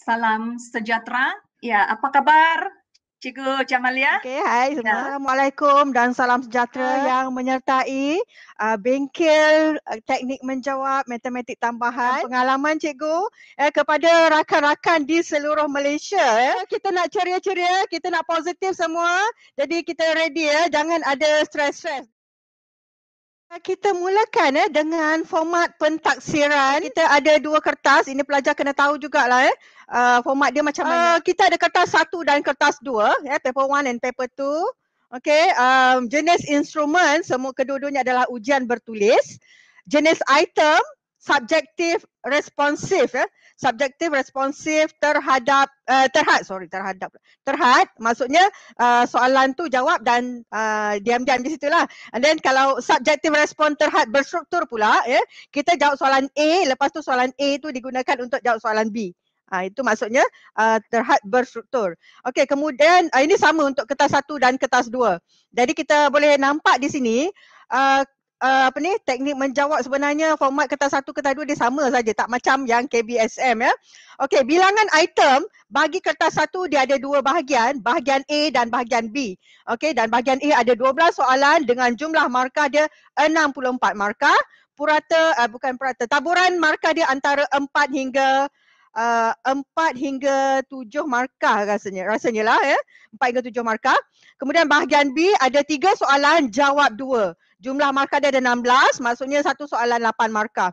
Salam sejahtera. Ya, apa kabar, Cikgu Jamalia? Okey, hai. Ya. Assalamualaikum dan salam sejahtera hai. Ya. yang menyertai uh, bengkel uh, teknik menjawab matematik tambahan. Dan ya. pengalaman Cikgu eh, kepada rakan-rakan di seluruh Malaysia. Eh. Kita nak ceria-ceria, kita nak positif semua. Jadi kita ready ya, eh. jangan ada stres-stres. Kita mulakan eh, dengan format pentaksiran. Kita ada dua kertas. Ini pelajar kena tahu jugalah. Eh uh, format dia macam uh, mana? Ah, kita ada kertas satu dan kertas dua, ya, yeah, paper one and paper two. Okay, um, jenis instrumen semua kedua-duanya adalah ujian bertulis. Jenis item subjektif responsif, ya, subjektif responsif terhadap uh, terhad, sorry terhadap terhad, maksudnya uh, soalan tu jawab dan uh, diam-diam di situ lah. And then kalau subjektif respon terhad berstruktur pula, ya, yeah, kita jawab soalan A, lepas tu soalan A tu digunakan untuk jawab soalan B. Ha, itu maksudnya uh, terhad berstruktur. Okey, kemudian uh, ini sama untuk kertas satu dan kertas dua. Jadi kita boleh nampak di sini uh, uh, apa ni teknik menjawab sebenarnya format kertas satu kertas dua dia sama saja tak macam yang KBSM ya. Okey, bilangan item bagi kertas satu dia ada dua bahagian, bahagian A dan bahagian B. Okey, dan bahagian A ada 12 soalan dengan jumlah markah dia 64 markah. Purata, uh, bukan purata, taburan markah dia antara 4 hingga uh, hingga tujuh markah rasanya rasanya lah ya empat hingga tujuh markah kemudian bahagian B ada tiga soalan jawab dua. jumlah markah dia ada belas, maksudnya satu soalan lapan markah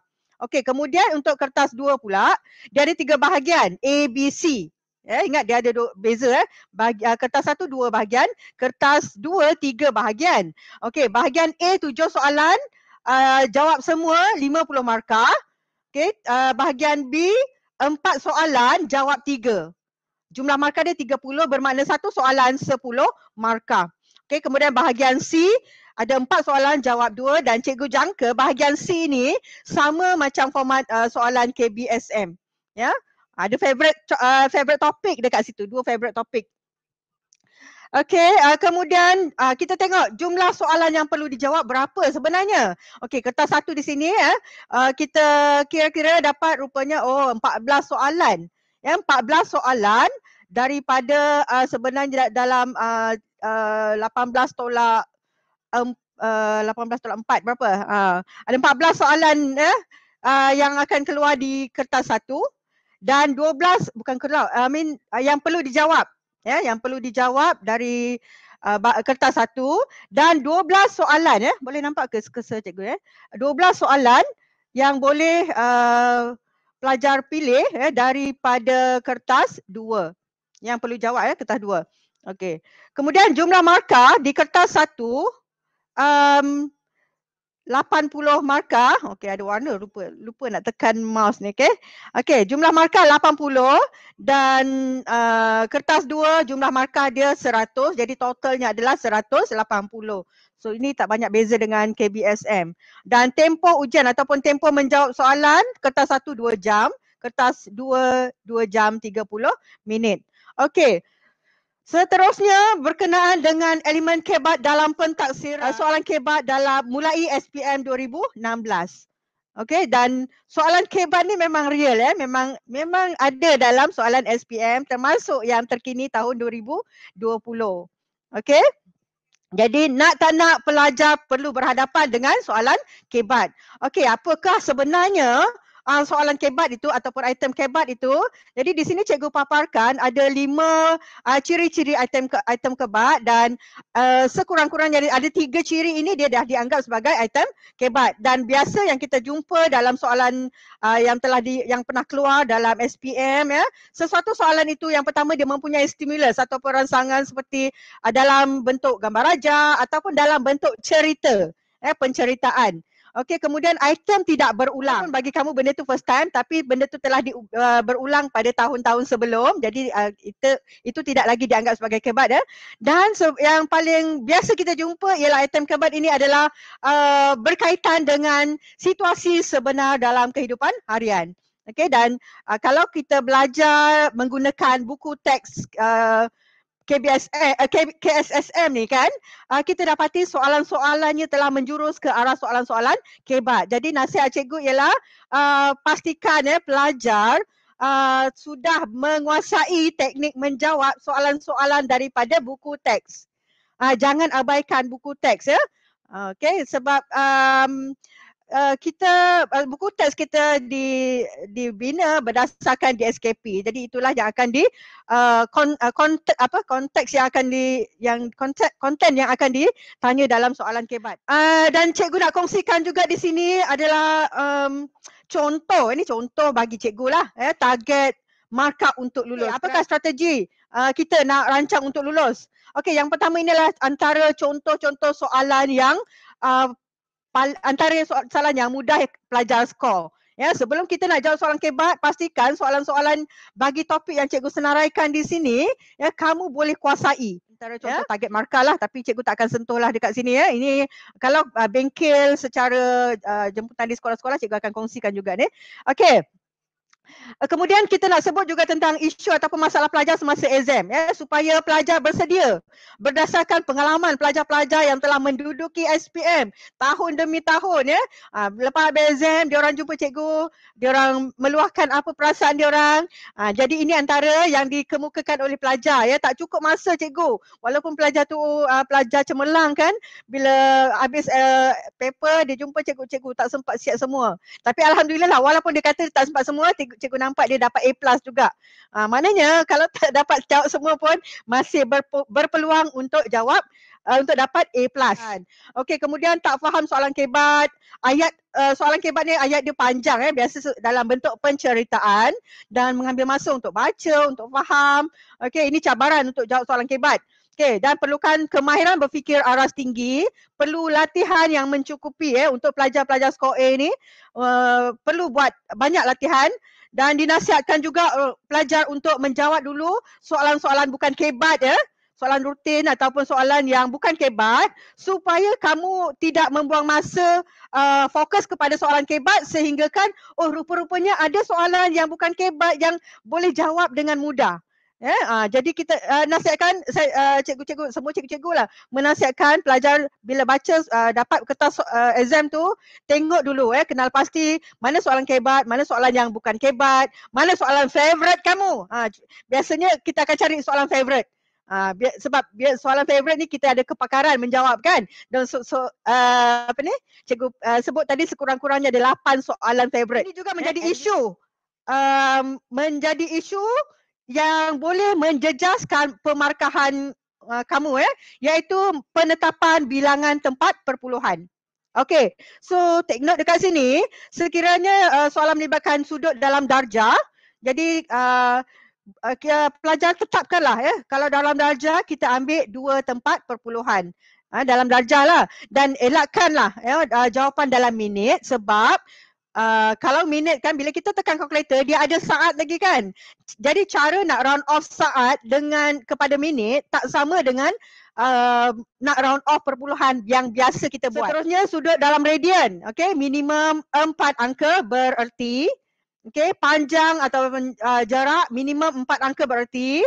okey kemudian untuk kertas dua pula dia ada tiga bahagian A B C Eh, ingat dia ada dua, beza eh. Bahagi, uh, kertas satu dua bahagian, kertas dua tiga bahagian. Okey, bahagian A tujuh soalan, uh, jawab semua lima puluh markah. Okey, uh, bahagian B Empat soalan, jawab tiga. Jumlah markah dia tiga puluh bermakna satu soalan sepuluh markah. Okey, kemudian bahagian C ada empat soalan jawab dua dan cikgu jangka bahagian C ni sama macam format uh, soalan KBSM. Ya. Yeah? Ada favorite uh, favorite topic dekat situ, dua favorite topic Okey, uh, kemudian uh, kita tengok jumlah soalan yang perlu dijawab berapa sebenarnya. Okey, kertas satu di sini ya. Eh. Uh, kita kira-kira dapat rupanya oh 14 soalan. Ya, yeah, 14 soalan daripada uh, sebenarnya dalam uh, uh, 18 tolak um, uh, 18 tolak 4 berapa? Uh, ada 14 soalan ya eh, uh, yang akan keluar di kertas satu dan 12 bukan keluar, I mean uh, yang perlu dijawab ya yang perlu dijawab dari uh, kertas satu dan dua belas soalan ya boleh nampak ke sekesa cikgu ya belas soalan yang boleh uh, pelajar pilih ya daripada kertas dua yang perlu jawab ya kertas dua okey kemudian jumlah markah di kertas satu um, 80 markah. Okey, ada warna lupa lupa nak tekan mouse ni, okey. Okey, jumlah markah 80 dan uh, kertas 2 jumlah markah dia 100. Jadi totalnya adalah 180. So ini tak banyak beza dengan KBSM. Dan tempoh ujian ataupun tempoh menjawab soalan kertas 1 2 jam, kertas 2 2 jam 30 minit. Okey. Seterusnya berkenaan dengan elemen kebat dalam pentaksiran. Ah, soalan kebat dalam mulai SPM 2016. Okey dan soalan kebat ni memang real ya. Eh? Memang memang ada dalam soalan SPM termasuk yang terkini tahun 2020. Okey. Jadi nak tak nak pelajar perlu berhadapan dengan soalan kebat. Okey apakah sebenarnya uh, soalan kebat itu ataupun item kebat itu. Jadi di sini cikgu paparkan ada lima uh, ciri-ciri item ke, item kebat dan uh, sekurang-kurangnya ada tiga ciri ini dia dah dianggap sebagai item kebat dan biasa yang kita jumpa dalam soalan uh, yang telah di yang pernah keluar dalam SPM ya. Sesuatu soalan itu yang pertama dia mempunyai stimulus atau perangsangan seperti uh, dalam bentuk gambar rajah ataupun dalam bentuk cerita eh penceritaan. Okey, kemudian item tidak berulang. Bagi kamu benda tu first time tapi benda tu telah di, uh, berulang pada tahun-tahun sebelum. Jadi uh, itu itu tidak lagi dianggap sebagai kebat ya. Dan so, yang paling biasa kita jumpa ialah item kebat ini adalah uh, berkaitan dengan situasi sebenar dalam kehidupan harian. Okey dan uh, kalau kita belajar menggunakan buku teks uh, KBS eh K, KSSM ni kan uh, kita dapati soalan-soalannya telah menjurus ke arah soalan-soalan kebat. Jadi nasihat cikgu ialah uh, pastikan ya eh, pelajar Uh, sudah menguasai teknik menjawab soalan-soalan daripada buku teks. Uh, jangan abaikan buku teks ya. okay, sebab um, uh, Eh, kita uh, buku teks kita di dibina berdasarkan di SKP. Jadi itulah yang akan di uh, eh, kon, uh, konteks apa konteks yang akan di yang konteks konten yang akan ditanya dalam soalan kebat. Uh, dan cikgu nak kongsikan juga di sini adalah um, contoh ini contoh bagi cikgu lah eh, target markah untuk lulus. Apakah strategi uh, kita nak rancang untuk lulus? Okey, yang pertama inilah antara contoh-contoh soalan yang uh, antara yang soal, soalan yang mudah pelajar skor. Ya, sebelum kita nak jawab soalan kebat, pastikan soalan-soalan bagi topik yang cikgu senaraikan di sini, ya, kamu boleh kuasai. Antara ya. contoh ya. target markah lah, tapi cikgu tak akan sentuh lah dekat sini. Ya. Ini kalau uh, bengkel secara uh, jemputan di sekolah-sekolah, cikgu akan kongsikan juga ni. Okey, Eh, kemudian kita nak sebut juga tentang isu ataupun masalah pelajar semasa exam ya supaya pelajar bersedia berdasarkan pengalaman pelajar-pelajar yang telah menduduki SPM tahun demi tahun ya ah, lepas habis exam dia orang jumpa cikgu dia orang meluahkan apa perasaan dia orang ah, jadi ini antara yang dikemukakan oleh pelajar ya tak cukup masa cikgu walaupun pelajar tu ah, pelajar cemerlang kan bila habis eh, paper dia jumpa cikgu-cikgu tak sempat siap semua tapi alhamdulillah lah, walaupun dia kata dia tak sempat semua cikgu nampak dia dapat A plus juga. Ha, maknanya kalau tak dapat jawab semua pun masih berpo- berpeluang untuk jawab uh, untuk dapat A plus. Kan. Okey kemudian tak faham soalan kebat. Ayat uh, soalan kebat ni ayat dia panjang eh biasa dalam bentuk penceritaan dan mengambil masa untuk baca, untuk faham. Okey ini cabaran untuk jawab soalan kebat. Okey, dan perlukan kemahiran berfikir aras tinggi, perlu latihan yang mencukupi eh untuk pelajar-pelajar skor A ni, uh, perlu buat banyak latihan dan dinasihatkan juga uh, pelajar untuk menjawab dulu soalan-soalan bukan kebat ya. Eh soalan rutin ataupun soalan yang bukan kebat supaya kamu tidak membuang masa uh, fokus kepada soalan kebat sehinggakan oh rupa-rupanya ada soalan yang bukan kebat yang boleh jawab dengan mudah Eh, uh, jadi kita uh, nasihatkan saya uh, cikgu-cikgu semua cikgu-cikgu lah menasihatkan pelajar bila baca uh, dapat kertas uh, exam tu tengok dulu eh kenal pasti mana soalan kebat, mana soalan yang bukan kebat, mana soalan favorite kamu. Ha biasanya kita akan cari soalan favorite. Uh, bi- sebab bi- soalan favorite ni kita ada kepakaran menjawab kan. Dan so, so uh, apa ni? Cikgu uh, sebut tadi sekurang-kurangnya ada 8 soalan favorite. Ini juga menjadi eh, eh. isu um, menjadi isu yang boleh menjejaskan pemarkahan uh, kamu ya eh, iaitu penetapan bilangan tempat perpuluhan. Okey. So take note dekat sini sekiranya uh, soalan melibatkan sudut dalam darjah jadi uh, uh, pelajar tetapkanlah ya eh, kalau dalam darjah kita ambil dua tempat perpuluhan. Ha, dalam darjah lah dan elakkanlah ya, jawapan dalam minit sebab uh, kalau minute kan bila kita tekan calculator dia ada saat lagi kan. Jadi cara nak round off saat dengan kepada minit tak sama dengan uh, nak round off perpuluhan yang biasa kita buat. Seterusnya sudut dalam radian. Okay minimum empat angka bererti. Okay panjang atau uh, jarak minimum empat angka bererti.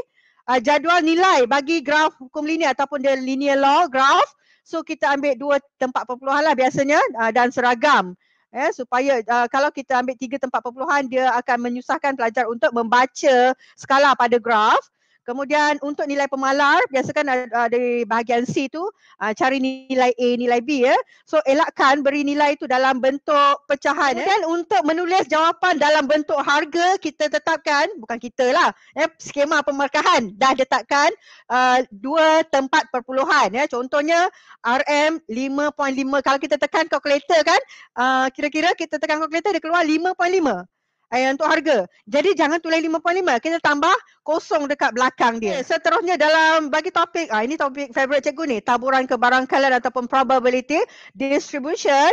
Uh, jadual nilai bagi graf hukum linear ataupun dia linear law graph. So kita ambil dua tempat perpuluhan lah biasanya uh, dan seragam ya supaya uh, kalau kita ambil tiga tempat perpuluhan dia akan menyusahkan pelajar untuk membaca skala pada graf Kemudian untuk nilai pemalar, biasakan uh, dari bahagian C tu uh, cari nilai A, nilai B ya. So elakkan beri nilai itu dalam bentuk pecahan. Ya. Kemudian untuk menulis jawapan dalam bentuk harga, kita tetapkan, bukan kita lah, eh, skema pemarkahan dah letakkan uh, ah, dua tempat perpuluhan. Ya. Contohnya RM5.5, kalau kita tekan kalkulator kan, uh, kira-kira kita tekan kalkulator dia keluar 5.5 eh, untuk harga. Jadi jangan tulis 5.5, kita tambah kosong dekat belakang dia. Okay, seterusnya dalam bagi topik, ah ini topik favorite cikgu ni, taburan kebarangkalan ataupun probability distribution.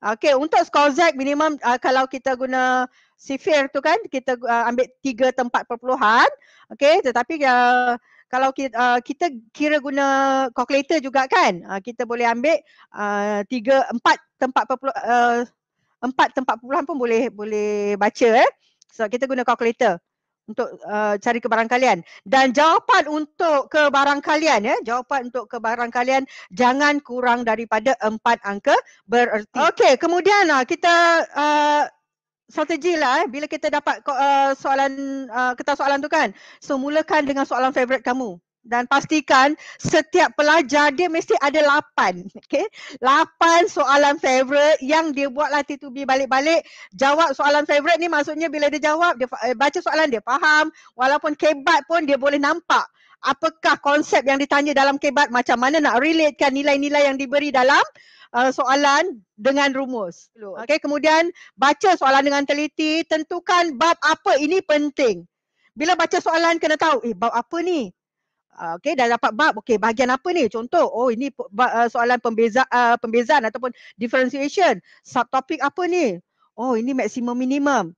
Okay untuk skor Z minimum uh, kalau kita guna sifir tu kan kita uh, ambil tiga tempat perpuluhan. Okay tetapi uh, kalau kita, uh, kita kira guna kalkulator juga kan, uh, kita boleh ambil uh, tiga empat tempat perpuluhan uh, Empat tempat puluhan pun boleh boleh baca eh. So kita guna kalkulator untuk uh, cari kebarangkalian. Dan jawapan untuk kebarangkalian ya, eh. jawapan untuk kebarangkalian jangan kurang daripada empat angka bererti. Okey, kemudian uh, kita uh, strategi lah eh. bila kita dapat uh, soalan uh, kertas soalan tu kan so mulakan dengan soalan favorite kamu dan pastikan setiap pelajar dia mesti ada lapan. Okay. Lapan soalan favorite yang dia buat latih tubi balik-balik. Jawab soalan favorite ni maksudnya bila dia jawab, dia eh, baca soalan dia faham. Walaupun kebat pun dia boleh nampak apakah konsep yang ditanya dalam kebat macam mana nak relatekan nilai-nilai yang diberi dalam Uh, soalan dengan rumus. Okay, kemudian baca soalan dengan teliti, tentukan bab apa ini penting. Bila baca soalan kena tahu, eh bab apa ni? Ah, okey dah dapat bab okey bahagian apa ni contoh oh ini ah, soalan pembeza uh, pembezaan ataupun differentiation subtopik apa ni oh ini maksimum minimum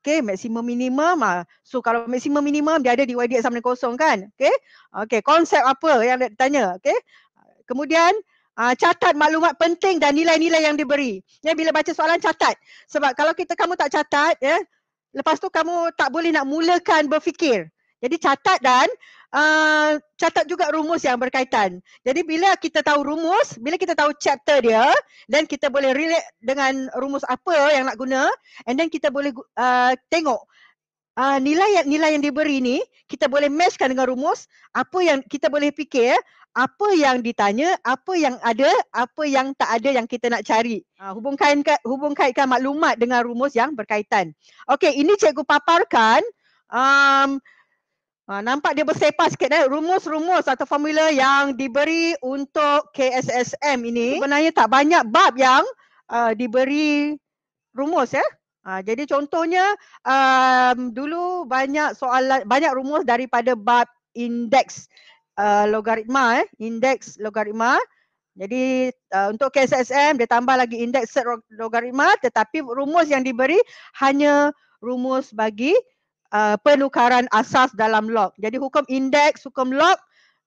Okay, maksimum minimum. So kalau maksimum minimum dia ada di YDX sama dengan kosong kan? Okay, okay konsep apa yang nak ditanya? Okay, kemudian Uh, catat maklumat penting dan nilai-nilai yang diberi. Ya, bila baca soalan catat. Sebab kalau kita kamu tak catat, ya, lepas tu kamu tak boleh nak mulakan berfikir. Jadi catat dan uh, catat juga rumus yang berkaitan. Jadi bila kita tahu rumus, bila kita tahu chapter dia, dan kita boleh relate dengan rumus apa yang nak guna and then kita boleh uh, tengok uh, nilai yang nilai yang diberi ni kita boleh matchkan dengan rumus apa yang kita boleh fikir apa yang ditanya, apa yang ada, apa yang tak ada yang kita nak cari. Ha, hubungkan hubung maklumat dengan rumus yang berkaitan. Okey, ini cikgu paparkan um, Ha, nampak dia bersepah sikit eh rumus-rumus atau formula yang diberi untuk KSSM ini sebenarnya tak banyak bab yang uh, diberi rumus ya. Uh, jadi contohnya um, dulu banyak soalan banyak rumus daripada bab indeks uh, logaritma eh indeks logaritma jadi uh, untuk KSSM dia tambah lagi indeks logaritma tetapi rumus yang diberi hanya rumus bagi uh, penukaran asas dalam log. Jadi hukum indeks, hukum log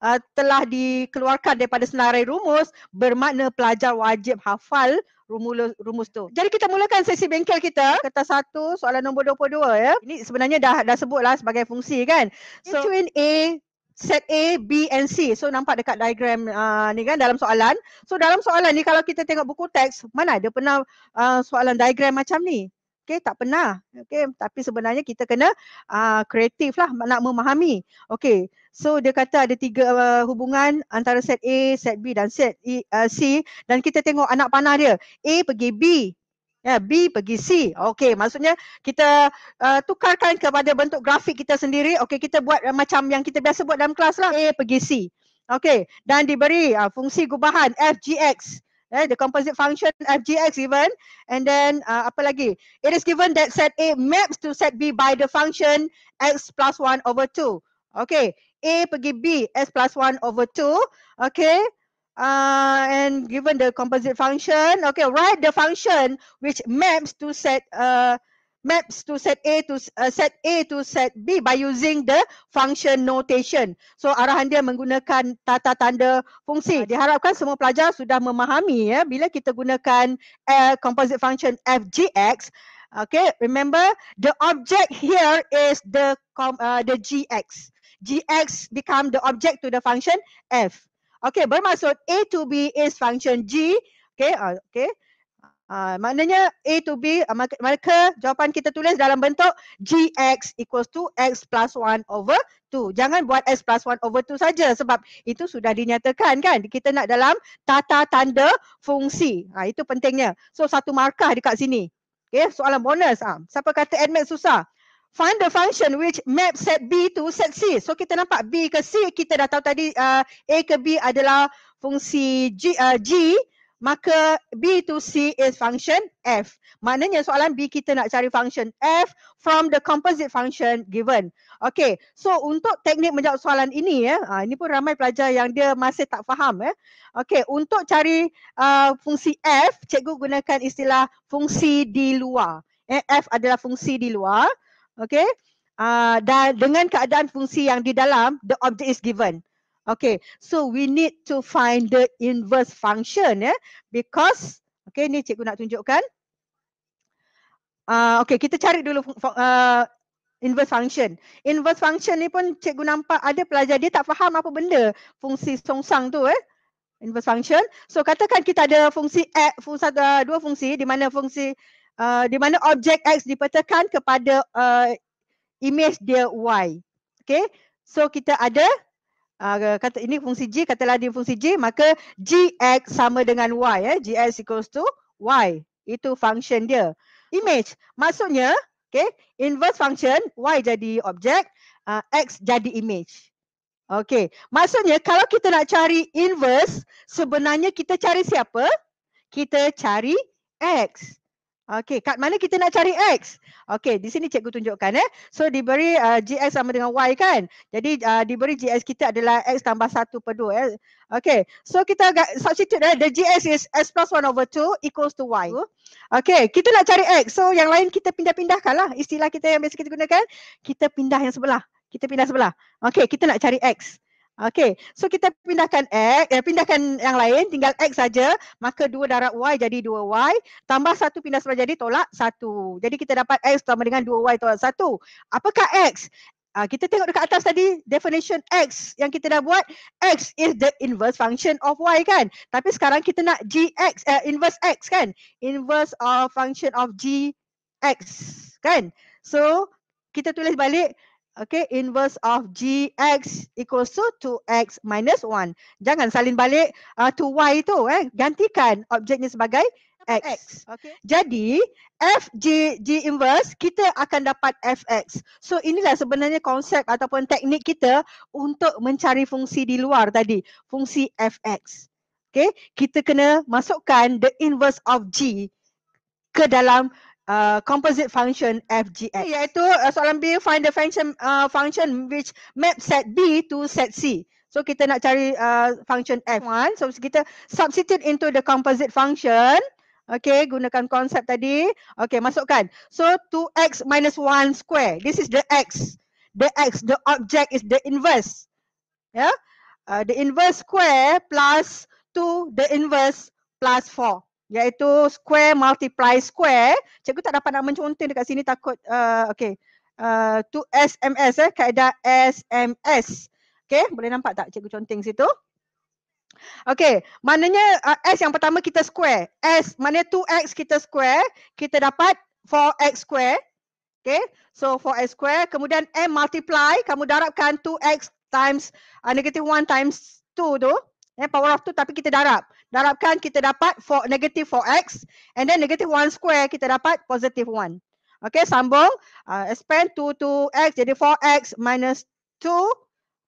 Uh, telah dikeluarkan daripada senarai rumus bermakna pelajar wajib hafal rumus rumus tu. Jadi kita mulakan sesi bengkel kita. Kata satu, soalan nombor 22 ya. Ini sebenarnya dah dah sebut lah sebagai fungsi kan. So, Between A, set A, B and C. So nampak dekat diagram uh, ni kan dalam soalan. So dalam soalan ni kalau kita tengok buku teks, mana ada pernah uh, soalan diagram macam ni. Okay, tak pernah. Okay, tapi sebenarnya kita kena ah, kreatif uh, lah nak memahami. Okay, so dia kata ada tiga uh, hubungan antara set A, set B dan set e, uh, C dan kita tengok anak panah dia. A pergi B, yeah, B pergi C. Okay, maksudnya kita uh, tukarkan kepada bentuk grafik kita sendiri. Okay, kita buat uh, macam yang kita biasa buat dalam kelas lah. A pergi C. Okay, dan diberi uh, fungsi gubahan F, G, X eh, the composite function f g x even and then uh, apa lagi it is given that set a maps to set b by the function x plus one over two. okay a pergi b x plus one over two. okay uh, and given the composite function okay write the function which maps to set uh, maps to set A to uh, set A to set B by using the function notation. So arahan dia menggunakan tata tanda fungsi. Diharapkan semua pelajar sudah memahami ya bila kita gunakan uh, composite function fgx. Okay, remember the object here is the com, uh, the gx. gx become the object to the function f. Okay, bermaksud A to B is function g. Okay, uh, okay. Ha, maknanya A to B, uh, ah, maka jawapan kita tulis dalam bentuk GX equals to X plus 1 over 2. Jangan buat X plus 1 over 2 saja sebab itu sudah dinyatakan kan. Kita nak dalam tata tanda fungsi. Ha, itu pentingnya. So satu markah dekat sini. Okay, soalan bonus. Ha. Siapa kata admit susah? Find the function which map set B to set C. So kita nampak B ke C kita dah tahu tadi uh, A ke B adalah fungsi G, uh, G maka B to C is function F. Maknanya soalan B kita nak cari function F from the composite function given. Okay, so untuk teknik menjawab soalan ini, ya, eh, ini pun ramai pelajar yang dia masih tak faham. Eh. Okay, untuk cari uh, fungsi F, cikgu gunakan istilah fungsi di luar. Eh, F adalah fungsi di luar. Okay, uh, dan dengan keadaan fungsi yang di dalam, the object is given. Okay, so we need to find the inverse function ya. Yeah? Because, okay ni cikgu nak tunjukkan. Uh, okay, kita cari dulu uh, inverse function. Inverse function ni pun cikgu nampak ada pelajar dia tak faham apa benda fungsi songsang tu eh. Inverse function. So katakan kita ada fungsi X, fungsi, uh, ah, dua fungsi di mana fungsi, uh, di mana objek X dipetakan kepada uh, image dia Y. Okay, so kita ada Ah, kata ini fungsi G katalah dia fungsi G maka GX sama dengan Y eh GX equals to Y itu function dia image maksudnya okay inverse function Y jadi objek uh, X jadi image okay maksudnya kalau kita nak cari inverse sebenarnya kita cari siapa kita cari X Okey, kat mana kita nak cari X? Okey, di sini cikgu tunjukkan eh. So, diberi uh, GX sama dengan Y kan? Jadi, uh, diberi GX kita adalah X tambah 1 per 2 eh. Okey, so kita substitute eh. The GX is S plus 1 over 2 equals to Y. Okey, kita nak cari X. So, yang lain kita pindah-pindahkan lah. Istilah kita yang biasa kita gunakan. Kita pindah yang sebelah. Kita pindah sebelah. Okey, kita nak cari X. Okay, so kita pindahkan X, eh, pindahkan yang lain, tinggal X saja. Maka 2 darab Y jadi 2Y. Tambah 1 pindah sebelah jadi tolak 1. Jadi kita dapat X sama dengan 2Y tolak 1. Apakah X? Uh, kita tengok dekat atas tadi, definition X yang kita dah buat. X is the inverse function of Y kan? Tapi sekarang kita nak GX, eh, inverse X kan? Inverse of function of GX kan? So, kita tulis balik okay inverse of gx equals to 2x minus 1 jangan salin balik uh, to y tu eh gantikan objeknya sebagai x, x. okey jadi fg g inverse kita akan dapat fx so inilah sebenarnya konsep ataupun teknik kita untuk mencari fungsi di luar tadi fungsi fx Okay. kita kena masukkan the inverse of g ke dalam uh, composite function FGX. Iaitu uh, soalan B find the function uh, function which map set B to set C. So kita nak cari uh, function F1. So kita substitute into the composite function. Okay, gunakan konsep tadi. Okay, masukkan. So 2x minus 1 square. This is the x. The x, the object is the inverse. Yeah, uh, the inverse square plus 2, the inverse plus 4 iaitu square multiply square. Cikgu tak dapat nak mencontoh dekat sini takut uh, okay. Itu uh, SMS eh, kaedah SMS. Okay, boleh nampak tak cikgu conteng situ? Okay, maknanya uh, S yang pertama kita square. S, maknanya 2X kita square, kita dapat 4X square. Okay, so 4X square. Kemudian M multiply, kamu darabkan 2X times, uh, negative 1 times 2 tu. Eh, power of 2 tapi kita darab. Darabkan kita dapat for, negative 4x and then negative 1 square kita dapat positive 1. Okay sambung. Uh, expand 2 to x jadi 4x minus 2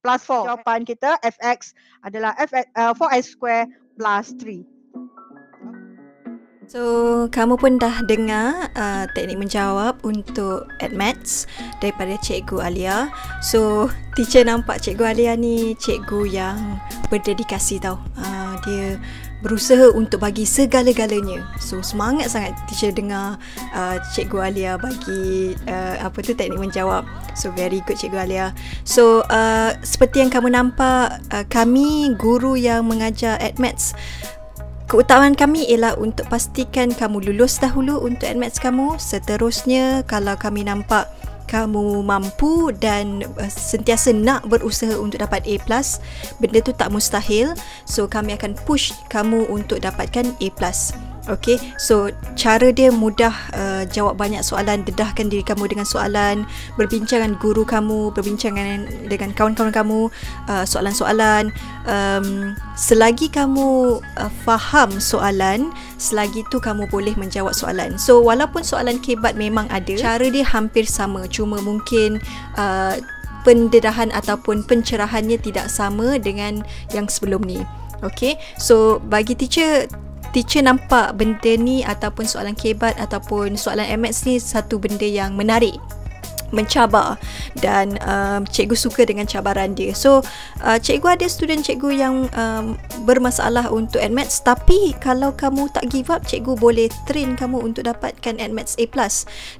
plus 4. Jawapan kita fx adalah fx, uh, 4x square plus 3. So, kamu pun dah dengar uh, teknik menjawab untuk Maths daripada Cikgu Alia. So, teacher nampak Cikgu Alia ni cikgu yang berdedikasi tau. Uh, dia berusaha untuk bagi segala-galanya. So, semangat sangat teacher dengar uh, Cikgu Alia bagi uh, apa tu teknik menjawab. So, very good Cikgu Alia. So, uh, seperti yang kamu nampak, uh, kami guru yang mengajar Maths keutamaan kami ialah untuk pastikan kamu lulus dahulu untuk admits kamu. Seterusnya, kalau kami nampak kamu mampu dan uh, sentiasa nak berusaha untuk dapat A+, benda tu tak mustahil. So, kami akan push kamu untuk dapatkan A+. Okay, so cara dia mudah uh, jawab banyak soalan, dedahkan diri kamu dengan soalan, berbincang dengan guru kamu, berbincang dengan kawan-kawan kamu, uh, soalan-soalan. Um, selagi kamu uh, faham soalan, selagi tu kamu boleh menjawab soalan. So walaupun soalan kebat memang ada, cara dia hampir sama, cuma mungkin. Uh, pendedahan ataupun pencerahannya tidak sama dengan yang sebelum ni. Okay, so bagi teacher teacher nampak benda ni ataupun soalan kebat ataupun soalan MX ni satu benda yang menarik mencabar dan um, cikgu suka dengan cabaran dia. So, uh, cikgu ada student cikgu yang um, bermasalah untuk admats tapi kalau kamu tak give up, cikgu boleh train kamu untuk dapatkan admats A+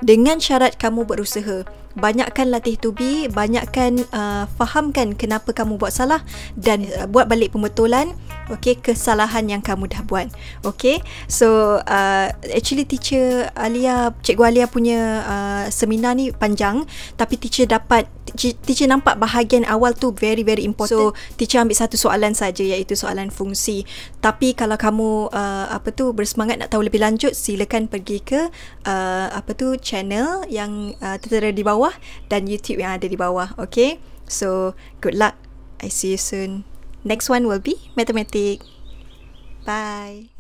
dengan syarat kamu berusaha banyakkan latih to be, banyakkan uh, fahamkan kenapa kamu buat salah dan uh, buat balik pembetulan okay, kesalahan yang kamu dah buat. Okay, so uh, actually teacher Alia, cikgu Alia punya uh, seminar ni panjang tapi teacher dapat teacher, nampak bahagian awal tu very very important. So teacher ambil satu soalan saja iaitu soalan fungsi. Tapi kalau kamu uh, apa tu bersemangat nak tahu lebih lanjut silakan pergi ke uh, apa tu channel yang uh, tertera di bawah dan YouTube yang ada di bawah. Okay. So good luck. I see you soon. Next one will be mathematics. Bye.